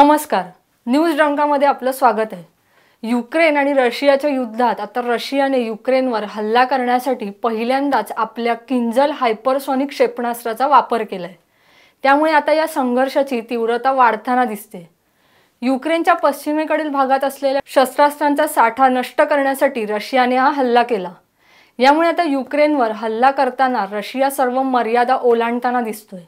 नमस्कार न्यूज डंकामध्ये आपलं स्वागत आहे युक्रेन आणि रशियाच्या युद्धात आता रशियाने युक्रेनवर हल्ला करण्यासाठी पहिल्यांदाच आपल्या किंजल हायपरसॉनिक क्षेपणास्त्राचा वापर केला आहे त्यामुळे आता या संघर्षाची तीव्रता वाढताना दिसते युक्रेनच्या पश्चिमेकडील भागात असलेल्या शस्त्रास्त्रांचा साठा नष्ट करण्यासाठी रशियाने हा हल्ला केला यामुळे आता युक्रेनवर हल्ला करताना रशिया सर्व मर्यादा ओलांडताना दिसतोय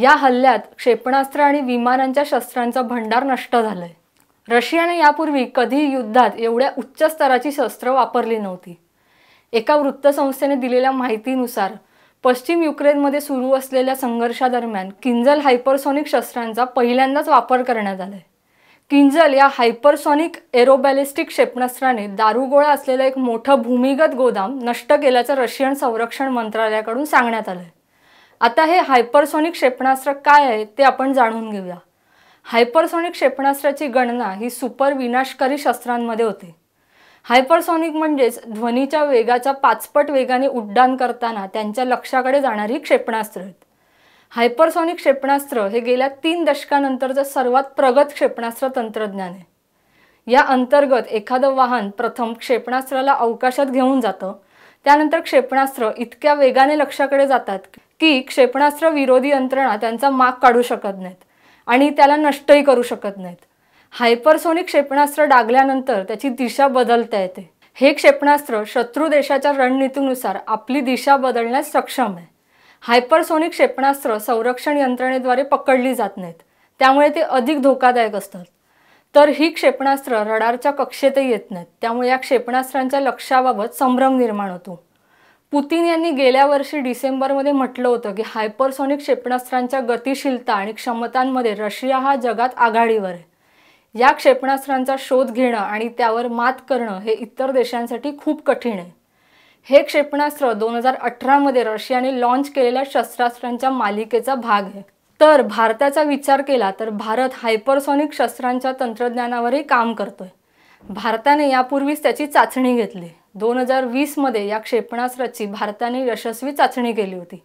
या हल्ल्यात क्षेपणास्त्र आणि विमानांच्या शस्त्रांचा भंडार नष्ट झालंय रशियाने यापूर्वी कधी युद्धात एवढ्या उच्च स्तराची शस्त्र वापरली नव्हती एका वृत्तसंस्थेने दिलेल्या माहितीनुसार पश्चिम युक्रेनमध्ये सुरू असलेल्या संघर्षादरम्यान किंजल हायपरसॉनिक शस्त्रांचा पहिल्यांदाच वापर करण्यात आला आहे किंजल या हायपरसॉनिक एरोबॅलिस्टिक क्षेपणास्त्राने दारुगोळा असलेलं एक मोठं भूमिगत गोदाम नष्ट केल्याचं रशियन संरक्षण मंत्रालयाकडून सांगण्यात आलं आहे आता हे हायपरसॉनिक क्षेपणास्त्र काय आहे ते आपण जाणून घेऊया हायपरसॉनिक क्षेपणास्त्राची गणना ही सुपर विनाशकारी शस्त्रांमध्ये होते हायपरसॉनिक म्हणजेच ध्वनीच्या वेगाच्या पाचपट वेगाने उड्डाण करताना त्यांच्या लक्ष्याकडे जाणारी क्षेपणास्त्र आहेत हायपरसॉनिक क्षेपणास्त्र हे गेल्या तीन दशकानंतरचं सर्वात प्रगत क्षेपणास्त्र तंत्रज्ञान आहे या अंतर्गत एखादं वाहन प्रथम क्षेपणास्त्राला अवकाशात घेऊन जातं त्यानंतर क्षेपणास्त्र इतक्या वेगाने लक्ष्याकडे जातात की क्षेपणास्त्र विरोधी यंत्रणा त्यांचा माग काढू शकत नाहीत आणि त्याला नष्टही करू शकत नाहीत हायपरसोनिक क्षेपणास्त्र डागल्यानंतर त्याची दिशा बदलता येते हे क्षेपणास्त्र शत्रू देशाच्या रणनीतीनुसार आपली दिशा बदलण्यास सक्षम आहे हायपरसोनिक क्षेपणास्त्र संरक्षण यंत्रणेद्वारे पकडली जात नाहीत त्यामुळे ते अधिक धोकादायक असतात तर ही क्षेपणास्त्र रडारच्या कक्षेतही येत नाहीत त्यामुळे या क्षेपणास्त्रांच्या लक्ष्याबाबत संभ्रम निर्माण होतो पुतीन यांनी गेल्या वर्षी डिसेंबरमध्ये म्हटलं होतं की हायपरसॉनिक क्षेपणास्त्रांच्या गतिशीलता आणि क्षमतांमध्ये रशिया हा जगात आघाडीवर आहे या क्षेपणास्त्रांचा शोध घेणं आणि त्यावर मात करणं हे इतर देशांसाठी खूप कठीण आहे हे क्षेपणास्त्र दोन हजार अठरामध्ये रशियाने लॉन्च केलेल्या शस्त्रास्त्रांच्या मालिकेचा भाग आहे तर भारताचा विचार केला तर भारत हायपरसॉनिक शस्त्रांच्या तंत्रज्ञानावरही काम करतोय भारताने यापूर्वीच त्याची चाचणी घेतली दोन हजार वीसमध्ये या क्षेपणास्त्राची भारताने यशस्वी चाचणी केली होती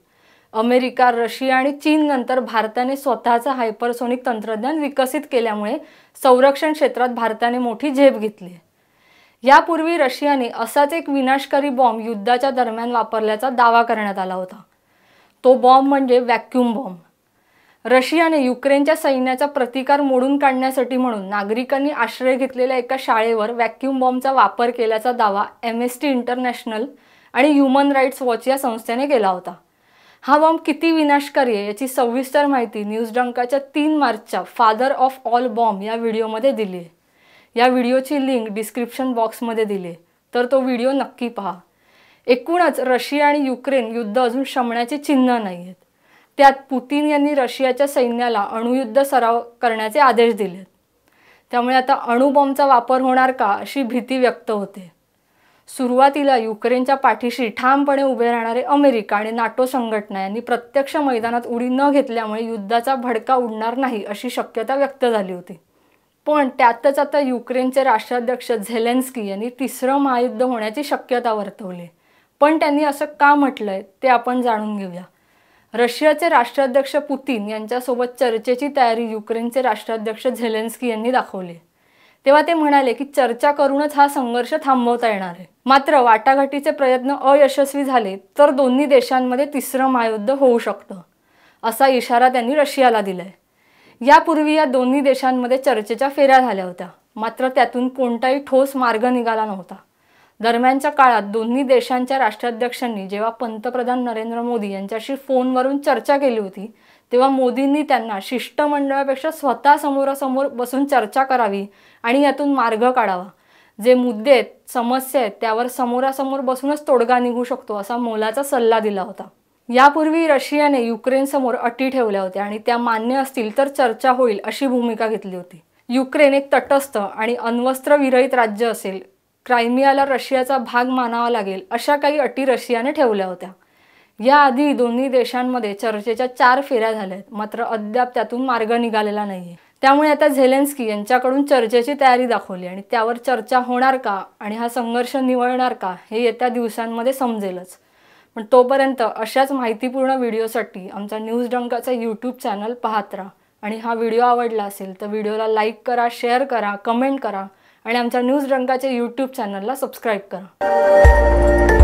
अमेरिका रशिया आणि चीन नंतर भारताने स्वतःचं हायपरसोनिक तंत्रज्ञान विकसित केल्यामुळे संरक्षण क्षेत्रात भारताने मोठी झेप घेतली यापूर्वी रशियाने असाच एक विनाशकारी बॉम्ब युद्धाच्या दरम्यान वापरल्याचा दावा करण्यात आला होता तो बॉम्ब म्हणजे व्हॅक्यूम बॉम्ब रशियाने युक्रेनच्या सैन्याचा प्रतिकार मोडून काढण्यासाठी म्हणून नागरिकांनी आश्रय घेतलेल्या एका शाळेवर व्हॅक्यूम बॉम्बचा वापर केल्याचा दावा एम एस टी इंटरनॅशनल आणि ह्युमन राईट्स वॉच या संस्थेने केला होता हा बॉम्ब किती विनाशकारी आहे याची सविस्तर माहिती न्यूज डंकाच्या तीन मार्चच्या फादर ऑफ ऑल बॉम्ब या व्हिडिओमध्ये दिली आहे या व्हिडिओची लिंक डिस्क्रिप्शन बॉक्समध्ये दिली आहे तर तो व्हिडिओ नक्की पहा एकूणच रशिया आणि युक्रेन युद्ध अजून शमण्याची चिन्ह नाही आहेत त्यात पुतीन यांनी रशियाच्या सैन्याला अणुयुद्ध सराव करण्याचे आदेश दिलेत त्यामुळे आता अणुबॉम्बचा वापर होणार का अशी भीती व्यक्त होते सुरुवातीला युक्रेनच्या पाठीशी ठामपणे उभे राहणारे अमेरिका आणि नाटो संघटना यांनी प्रत्यक्ष मैदानात उडी न घेतल्यामुळे युद्धाचा भडका उडणार नाही अशी शक्यता व्यक्त झाली होती पण त्यातच आता युक्रेनचे राष्ट्राध्यक्ष झेलेन्स्की यांनी तिसरं महायुद्ध होण्याची शक्यता वर्तवली पण त्यांनी असं का म्हटलंय ते आपण जाणून घेऊया रशियाचे राष्ट्राध्यक्ष पुतीन यांच्यासोबत चर्चेची तयारी युक्रेनचे राष्ट्राध्यक्ष झेलेन्स्की यांनी दाखवली तेव्हा ते म्हणाले की चर्चा करूनच हा संघर्ष थांबवता येणार आहे मात्र वाटाघाटीचे प्रयत्न अयशस्वी झाले तर दोन्ही देशांमध्ये तिसरं महायुद्ध होऊ शकतं असा इशारा त्यांनी रशियाला दिला यापूर्वी या दोन्ही देशांमध्ये चर्चेच्या फेऱ्या झाल्या होत्या मात्र त्यातून कोणताही ठोस मार्ग निघाला नव्हता दरम्यानच्या काळात दोन्ही देशांच्या राष्ट्राध्यक्षांनी जेव्हा पंतप्रधान नरेंद्र मोदी यांच्याशी फोनवरून चर्चा केली होती तेव्हा मोदींनी त्यांना शिष्टमंडळापेक्षा स्वतः समोरासमोर बसून चर्चा करावी आणि यातून मार्ग काढावा जे मुद्दे आहेत समस्या आहेत त्यावर समोरासमोर बसूनच तोडगा निघू शकतो असा मोलाचा सल्ला दिला होता यापूर्वी रशियाने युक्रेनसमोर अटी ठेवल्या होत्या आणि त्या मान्य असतील तर चर्चा होईल अशी भूमिका घेतली होती युक्रेन एक तटस्थ आणि विरहित राज्य असेल क्रायमियाला रशियाचा भाग मानावा लागेल अशा काही अटी रशियाने ठेवल्या होत्या याआधी दोन्ही देशांमध्ये चर्चेच्या चार फेऱ्या झाल्यात मात्र अद्याप त्यातून मार्ग निघालेला नाही त्यामुळे आता झेलेन्स्की यांच्याकडून चर्चेची तयारी दाखवली आणि त्यावर चर्चा होणार का आणि हा संघर्ष निवळणार का हे येत्या दिवसांमध्ये समजेलच पण तोपर्यंत अशाच माहितीपूर्ण व्हिडिओसाठी आमचा न्यूज डंकाचा यूट्यूब चॅनल पाहत राहा आणि हा व्हिडिओ आवडला असेल तर व्हिडिओला लाईक करा शेअर करा कमेंट करा आणि आमच्या न्यूज रंगाच्या यूट्यूब चॅनलला सबस्क्राईब करा